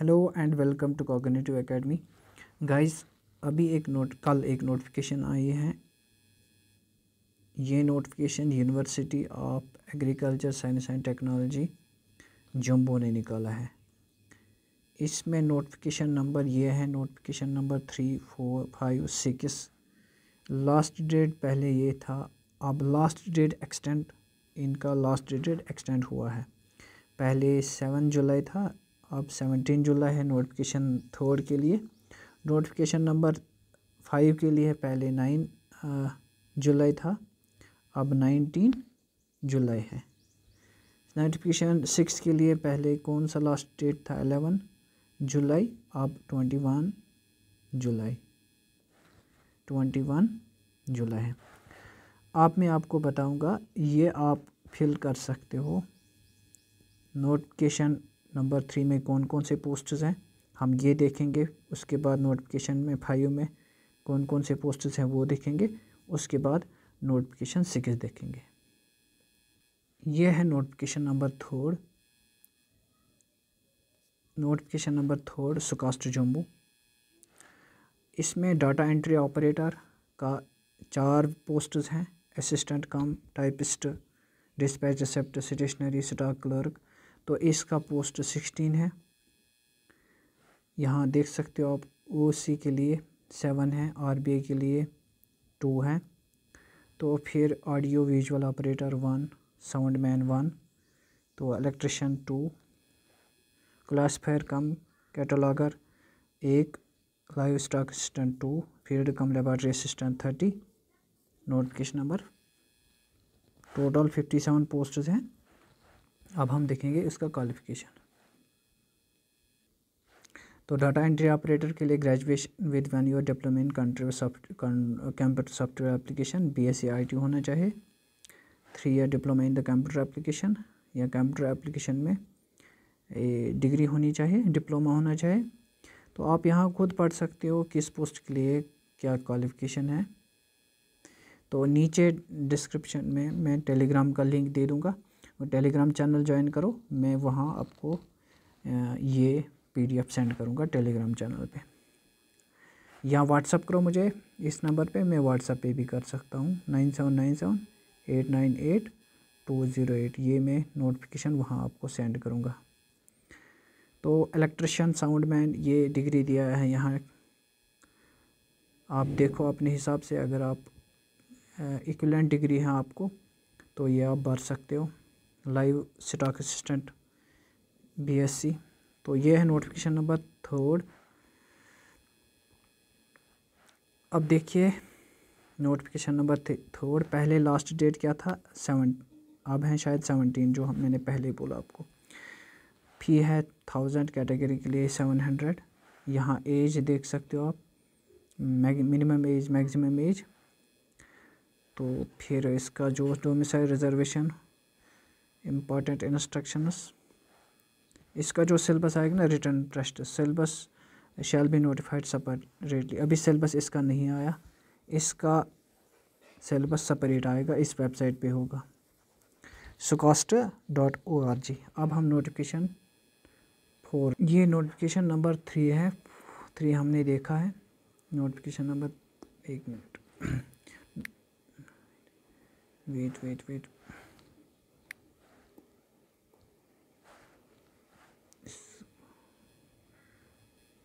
hello and welcome to cognitive academy guys अभी एक note कल एक नोटिफिकेशन आई है ये notification university of agriculture science and technology Jammu ने निकाला है इसमें नोटिफिकेशन नंबर ये है notification number three four five six last date पहले ये था अब लास्ट डेट एक्सटेंड इनका लास्ट डेट एक्सटेंड हुआ है पहले सेवन जुलाई था अब सेवनटीन जुलाई है नोटिफिकेशन थर्ड के लिए नोटिफिकेशन नंबर फाइव के लिए पहले नाइन जुलाई था अब नाइनटीन जुलाई है नोटिफिकेशन सिक्स के लिए पहले कौन सा लास्ट डेट था एलेवन जुलाई अब ट्वेंटी वन जुलाई ट्वेंटी वन जुलाई है आप मैं आपको बताऊंगा ये आप फिल कर सकते हो नोटिफिकेशन नंबर थ्री में कौन कौन से पोस्टर्स हैं हम ये देखेंगे उसके बाद नोटिफिकेशन में फाइव में कौन कौन से पोस्टर्स हैं वो देखेंगे उसके बाद नोटिफिकेशन सिक्स देखेंगे ये है notification number third notification number third SKUAST Jammu इसमें डाटा एंट्री ऑपरेटर का चार पोस्टर्स हैं assistant cum typist dispatch receipt stationery stock clerk तो इसका पोस्ट सिक्सटीन है यहाँ देख सकते हो आप ओ सी के लिए सेवन है आर बी आई के लिए टू है तो फिर audio visual operator one sound man one तो electrician two classifier cum cataloguer एक livestock assistant two field cum laboratory assistant thirty notification number total fifty seven post हैं अब हम देखेंगे इसका क्वालिफिकेशन तो डाटा एंट्री ऑपरेटर के लिए graduation with one year diploma in computer computer software application B S C I T होना चाहिए three year diploma in the computer application या कंप्यूटर एप्लीकेशन में डिग्री होनी चाहिए डिप्लोमा होना चाहिए तो आप यहाँ खुद पढ़ सकते हो किस पोस्ट के लिए क्या क्वालिफिकेशन है तो नीचे डिस्क्रिप्शन में मैं टेलीग्राम का लिंक दे दूँगा और टेलीग्राम चैनल ज्वाइन करो मैं वहाँ आपको ये पीडीएफ सेंड करूँगा टेलीग्राम चैनल पे या व्हाट्सअप करो मुझे इस नंबर पे मैं व्हाट्सअप पे भी कर सकता हूँ nine seven nine seven eight nine eight two zero eight ये मैं नोटिफिकेशन वहाँ आपको सेंड करूँगा तो इलेक्ट्रिशियन साउंड मैन ये डिग्री दिया है यहाँ आप देखो अपने हिसाब से अगर आप इक्वलेंट डिग्री है आपको तो ये आप भर सकते हो लाइव स्टॉक असिस्टेंट बीएससी तो ये है नोटिफिकेशन नंबर थर्ड अब देखिए नोटिफिकेशन नंबर थर्ड पहले लास्ट डेट क्या था सेवन अब हैं शायद सेवनटीन जो हम मैंने पहले बोला आपको फी है थाउजेंड कैटेगरी के लिए सेवन हंड्रेड यहाँ एज देख सकते हो आप मिनिमम एज मैक्सिमम एज तो फिर इसका जो डोमिसाइल रिजर्वेशन इम्पॉर्टेंट इंस्ट्रक्शंस इसका जो सिलेबस आएगा ना written test syllabus shall be notified separately अभी सिलेबस इसका नहीं आया इसका सिलेबस सपरेट आएगा इस वेबसाइट पे होगा सुकास्ट डॉट ओ आर जी अब हम नोटिफिकेशन फोर ये नोटिफिकेशन नंबर थ्री है थ्री हमने देखा है नोटिफिकेशन नंबर एक मिनट वेट वेट वेट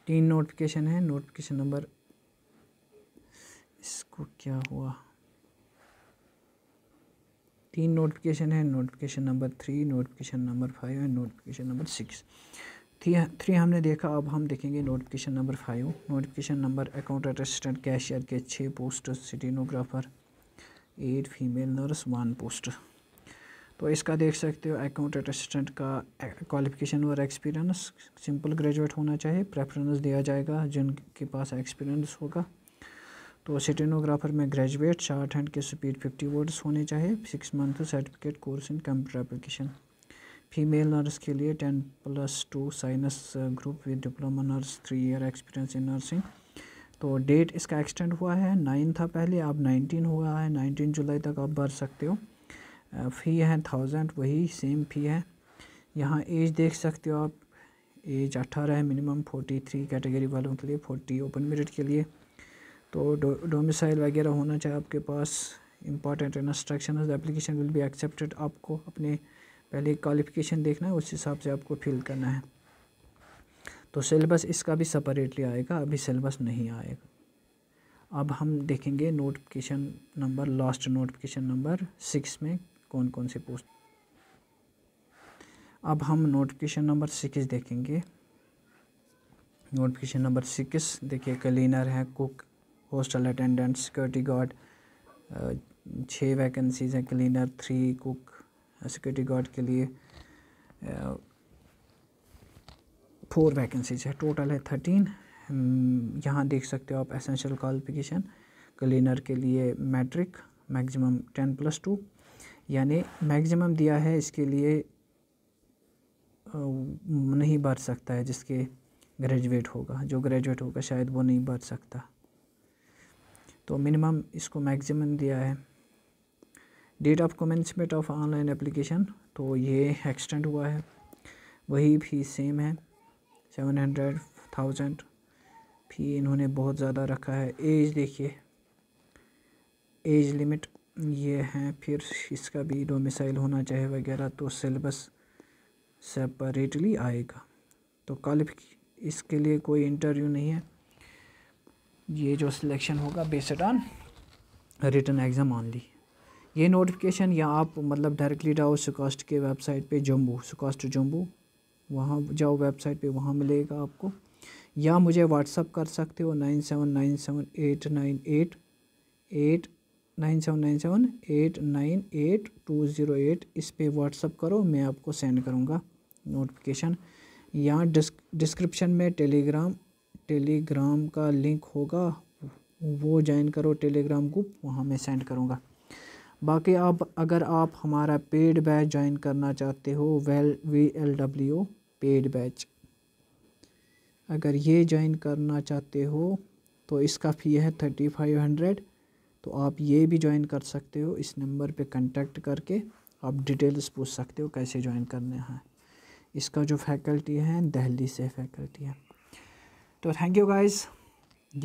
तीन नोटिफिकेशन है नोटिफिकेशन नंबर इसको क्या हुआ तीन नोटिफिकेशन है notification number three notification number five and notification number six three three हमने देखा अब हम देखेंगे notification number five notification number account assistant cashier के छः post stenographer eight female nurse one post तो इसका देख सकते हो अकाउंटेंट असिस्टेंट का क्वालिफिकेशन eh, और एक्सपीरियंस सिंपल ग्रेजुएट होना चाहिए प्रेफरेंस दिया जाएगा जिनके पास एक्सपीरियंस होगा तो सिटेनोग्राफर में ग्रेजुएट शार्ट हैंड के स्पीड फिफ्टी वर्ड्स होने चाहिए six month certificate course in computer application female nurse के लिए ten plus two science group with diploma nurse three year experience in nursing तो डेट इसका एक्सटेंड हुआ है नाइन था पहले अब नाइनटीन हुआ है नाइनटीन जुलाई तक आप भर सकते हो फ़ी है थाउजेंड वही सेम फ़ी है यहाँ एज देख सकते हो आप एज अट्ठारह है मिनिमम फोर्टी थ्री कैटेगरी वालों के लिए फोर्टी ओपन मेरिट के लिए तो डोमिसाइल वगैरह होना चाहिए आपके पास important instruction application will be accepted आपको अपने पहले क्वालिफिकेशन देखना है उस हिसाब से आपको फिल करना है तो सिलेबस इसका भी सेपरेटली आएगा अभी सिलेबस नहीं आएगा अब हम देखेंगे notification number last notification number six में कौन कौन से पोस्ट अब हम नोटिफिकेशन नंबर सिक्स देखेंगे नोटिफिकेशन नंबर सिक्स देखिए क्लीनर है cook hostel attendant security guard छः वैकेंसीज हैं cleaner three cook security guard के लिए फोर वैकेंसीज है टोटल है थर्टीन यहाँ देख सकते हो आप एसेंशियल क्वालिफिकेशन क्लीनर के लिए matric maximum ten plus two यानी मैक्सिमम दिया है इसके लिए नहीं भर सकता है जिसके ग्रेजुएट होगा जो ग्रेजुएट होगा शायद वो नहीं भर सकता तो मिनिमम इसको मैक्सिमम दिया है date of commencement of online application तो ये एक्सटेंड हुआ है वही भी सेम है सेवन हंड्रेड थाउजेंड फी इन्होंने बहुत ज़्यादा रखा है एज देखिए एज लिमिट ये हैं फिर इसका भी डोमिसाइल होना चाहिए वगैरह तो सिलेबस सेपरेटली आएगा तो कल इसके लिए कोई इंटरव्यू नहीं है ये जो सिलेक्शन होगा based on written exam only ये नोटिफिकेशन या आप मतलब डायरेक्टली जाओ सुकास्ट के वेबसाइट पे जम्बू सुकास्ट जम्बू वहाँ जाओ वेबसाइट पे वहाँ मिलेगा आपको या मुझे व्हाट्सअप कर सकते हो nine seven nine seven eight nine eight eight nine seven nine seven eight nine eight two zero eight इस पर व्हाट्सअप करो मैं आपको सेंड करूँगा नोटिफिकेशन यहाँ डिस्क्रिप्शन में टेलीग्राम टेलीग्राम का लिंक होगा वो ज्वाइन करो टेलीग्राम ग्रुप वहाँ मैं सेंड करूँगा बाकी आप अगर आप हमारा पेड बैच ज्वाइन करना चाहते हो well V L W paid batch अगर ये ज्वाइन करना चाहते हो तो इसका फ़ी है थर्टी फाइव हंड्रेड तो आप ये भी ज्वाइन कर सकते हो इस नंबर पे कांटेक्ट करके आप डिटेल्स पूछ सकते हो कैसे ज्वाइन करने हैं इसका जो फैकल्टी है दिल्ली से फैकल्टी है तो थैंक यू गाइस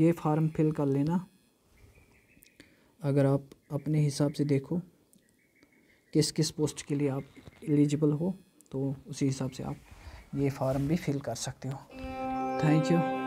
ये फार्म फिल कर लेना अगर आप अपने हिसाब से देखो किस किस पोस्ट के लिए आप एलिजिबल हो तो उसी हिसाब से आप ये फार्म भी फिल कर सकते हो थैंक यू